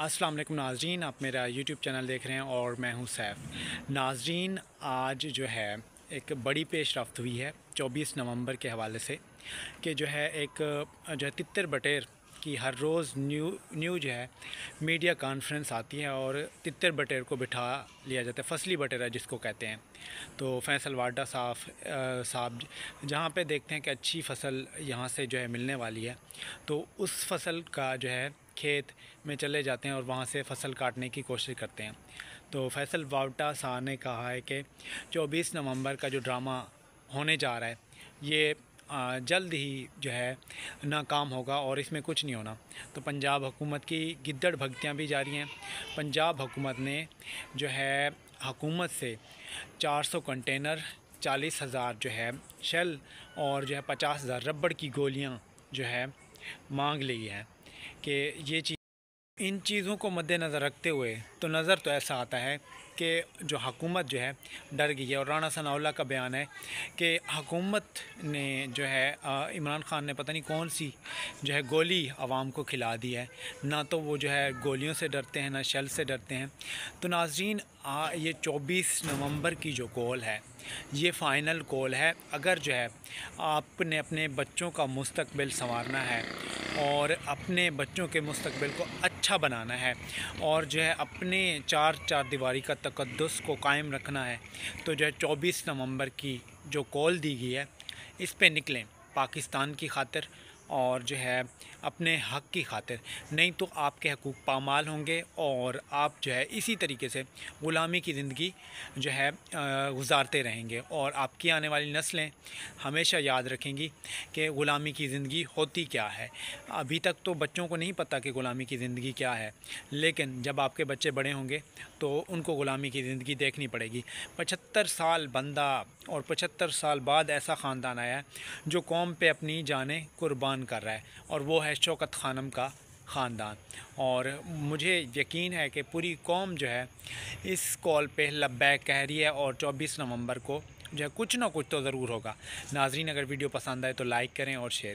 अस्सलाम वालेकुम नाजरीन आप मेरा यूट्यूब चैनल देख रहे हैं और मैं हूं सैफ नाजरीन आज जो है एक बड़ी पेश रफ्त हुई है 24 नवंबर के हवाले से कि जो है एक जो है तितर बटेर कि हर रोज़ न्यू न्यूज है मीडिया कॉन्फ्रेंस आती है और तितर बटेर को बिठा लिया जाता है फसली बटेरा जिसको कहते हैं तो फैसल वाडा साफ़ साहब जहाँ पे देखते हैं कि अच्छी फसल यहाँ से जो है मिलने वाली है तो उस फसल का जो है खेत में चले जाते हैं और वहाँ से फसल काटने की कोशिश करते हैं तो फैसल वावटा शाह ने कहा है कि चौबीस नवंबर का जो ड्रामा होने जा रहा है ये जल्द ही जो है नाकाम होगा और इसमें कुछ नहीं होना तो पंजाब हुकूमत की गिद्दड़ भगतियाँ भी जारी हैं पंजाब हुकूमत ने जो है हकूमत से 400 कंटेनर चालीस हज़ार जो है शेल और जो है पचास हज़ार रबड़ की गोलियाँ जो है मांग ली हैं कि ये चीज़ इन चीज़ों को मद्देनज़र रखते हुए तो नज़र तो ऐसा आता है कि जो हकूमत जो है डर गई है और राना सनाउल्ला का बयान है कि हकूमत ने जो है इमरान ख़ान ने पता नहीं कौन सी जो है गोली आवाम को खिला दी है ना तो वो जो है गोलियों से डरते हैं ना शेल से डरते हैं तो नाजरीन आ, ये 24 नवंबर की जो कॉल है ये फ़ाइनल कॉल है अगर जो है आपने अपने बच्चों का मुस्तबिल संवारना है और अपने बच्चों के मुस्तबिल को अच्छा बनाना है और जो है अपने चार चार दीवारी का तक तकदस को कायम रखना है तो जो है चौबीस नवंबर की जो कॉल दी गई है इस पर निकलें पाकिस्तान की खातर और जो है अपने हक़ की खातिर नहीं तो आपके हकूक़ पामाल होंगे और आप जो है इसी तरीके से ग़ुलामी की ज़िंदगी जो है गुजारते रहेंगे और आपकी आने वाली नस्लें हमेशा याद रखेंगी कि ग़ुलामी की ज़िंदगी होती क्या है अभी तक तो बच्चों को नहीं पता कि ग़ुलामी की ज़िंदगी क्या है लेकिन जब आपके बच्चे बड़े होंगे तो उनको ग़ुलामी की ज़िंदगी देखनी पड़ेगी पचहत्तर साल बंदा और पचहत्तर साल बाद ऐसा ख़ानदान आया है जो कौम पर अपनी जान कुर्बान रन कर रहा है और वो है शौकत खानम का ख़ानदान और मुझे यकीन है कि पूरी कौम जो है इस कॉल पे लब्बै कह रही है और 24 नवंबर को जो है कुछ ना कुछ तो ज़रूर होगा नाजरीन अगर वीडियो पसंद आए तो लाइक करें और शेयर